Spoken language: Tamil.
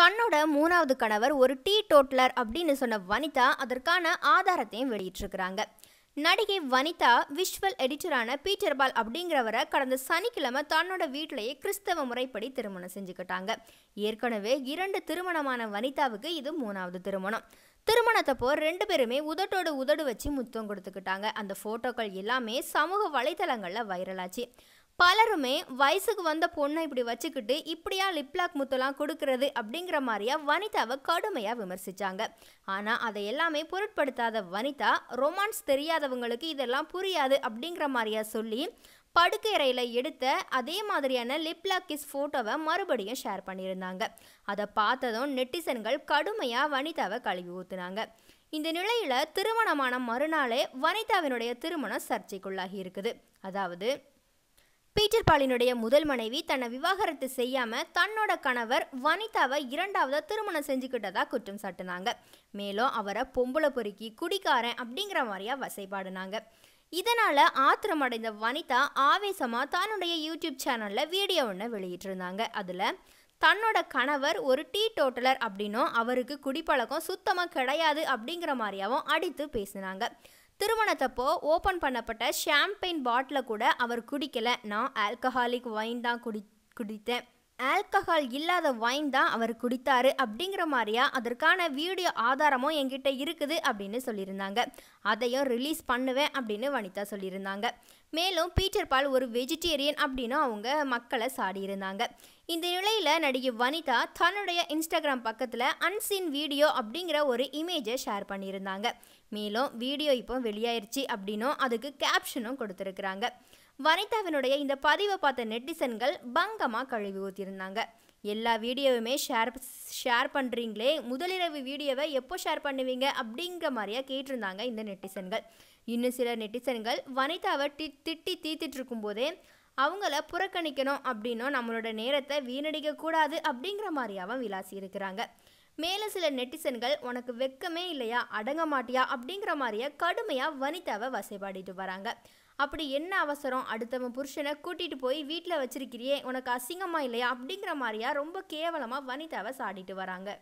தன்னோட மூணாவது கணவர் ஒரு டீ டோட்லர் அப்படின்னு சொன்ன வனிதா அதற்கான ஆதாரத்தையும் வெளியிட்டிருக்கிறாங்க நடிகை வனிதா விஷுவல் எடிட்டரான பீட்டர் பால் அப்படிங்கிறவரை கடந்த சனிக்கிழமை தன்னோட வீட்டிலேயே கிறிஸ்தவ முறைப்படி திருமணம் செஞ்சுக்கிட்டாங்க ஏற்கனவே இரண்டு திருமணமான வனிதாவுக்கு இது மூணாவது திருமணம் திருமணத்தப்போ ரெண்டு பேருமே உதட்டோடு உதடு வச்சு முத்தம் கொடுத்துக்கிட்டாங்க அந்த ஃபோட்டோக்கள் எல்லாமே சமூக வலைதளங்களில் வைரலாச்சு பலருமே வயசுக்கு வந்த பொண்ணை இப்படி வச்சுக்கிட்டு இப்படியா லிப்லாக் முத்தெல்லாம் கொடுக்கறது அப்படிங்கிற மாதிரியா வனிதாவை கடுமையாக விமர்சித்தாங்க ஆனால் அதை எல்லாமே பொருட்படுத்தாத வனிதா ரொமான்ஸ் தெரியாதவங்களுக்கு இதெல்லாம் புரியாது அப்படிங்கிற மாதிரியா சொல்லி படுக்கையறையில் எடுத்த அதே மாதிரியான லிப்லாக் கிஸ் ஃபோட்டோவை மறுபடியும் ஷேர் பண்ணியிருந்தாங்க அதை பார்த்ததும் நெட்டிசன்கள் கடுமையாக வனிதாவை கழுவி ஊற்றுனாங்க இந்த நிலையில் திருமணமான மறுநாளே வனிதாவினுடைய திருமணம் சர்ச்சைக்குள்ளாகி இருக்குது அதாவது பீட்டர் பாலினுடைய முதல் மனைவி தன்னை விவாகரத்து செய்யாம தன்னோட கணவர் வனிதாவை இரண்டாவது திருமணம் செஞ்சுக்கிட்டதா குற்றம் சாட்டினாங்க மேலும் அவரை பொம்பளை பொறுக்கி குடிக்காரன் அப்படிங்கிற மாதிரியா வசைபாடுனாங்க இதனால் ஆத்திரமடைந்த வனிதா ஆவேசமாக தன்னுடைய யூடியூப் சேனலில் வீடியோ ஒன்று வெளியிட்டிருந்தாங்க அதில் தன்னோட கணவர் ஒரு டீ டோட்டலர் அப்படின்னும் அவருக்கு குடிப்பழக்கம் சுத்தமாக கிடையாது அப்படிங்கிற மாதிரியாவும் அடித்து பேசினாங்க திருமணத்தப்போ ஓப்பன் பண்ணப்பட்ட ஷாம்பெயின் பாட்டிலை கூட அவர் குடிக்கலை நான் ஆல்கஹாலிக் வைன் தான் குடி குடித்தேன் ஆல்கஹால் இல்லாத வைன் தான் அவர் குடித்தாரு அப்படிங்கிற மாதிரியா அதற்கான வீடியோ ஆதாரமும் என்கிட்ட இருக்குது அப்படின்னு சொல்லியிருந்தாங்க அதையும் ரிலீஸ் பண்ணுவேன் அப்படின்னு வனிதா சொல்லியிருந்தாங்க மேலும் பீட்டர் பால் ஒரு வெஜிடேரியன் அப்படின்னு அவங்க மக்களை சாடியிருந்தாங்க இந்த நிலையில் நடிகை வனிதா தன்னுடைய இன்ஸ்டாகிராம் பக்கத்தில் அன்சீன் வீடியோ அப்படிங்கிற ஒரு இமேஜை ஷேர் பண்ணியிருந்தாங்க மேலும் வீடியோ இப்போ வெளியாயிருச்சு அப்படின்னும் அதுக்கு கேப்ஷனும் கொடுத்துருக்குறாங்க வனிதாவினுடைய இந்த பதிவை பார்த்த நெட்டிசன்கள் பங்கமாக கழுவி ஊற்றியிருந்தாங்க எல்லா வீடியோவுமே ஷேர் ஷேர் பண்ணுறீங்களே முதலிரவு வீடியோவை எப்போ ஷேர் பண்ணுவீங்க அப்படிங்கிற மாதிரியாக கேட்டிருந்தாங்க இந்த நெட்டிசன்கள் இன்னும் சில நெட்டிசன்கள் வனிதாவை டி திட்டி தீத்திட்டு இருக்கும்போதே அவங்கள புறக்கணிக்கணும் அப்படின்னும் நம்மளோட நேரத்தை வீணடிக்கக்கூடாது அப்படிங்கிற மாதிரியாவும் விளாசி இருக்கிறாங்க மேலே சில நெட்டிசன்கள் உனக்கு வெக்கமே இல்லையா அடங்க மாட்டியா அப்படிங்கிற மாதிரியா கடுமையாக வனிதாவை வசைப்பாடிட்டு வராங்க அப்படி என்ன அவசரம் அடுத்தவன் புருஷனை கூட்டிகிட்டு போய் வீட்டில் வச்சிருக்கிறியே உனக்கு அசிங்கமாக இல்லையா அப்படிங்கிற மாதிரியா ரொம்ப கேவலமாக வனிதாவை சாடிட்டு வராங்க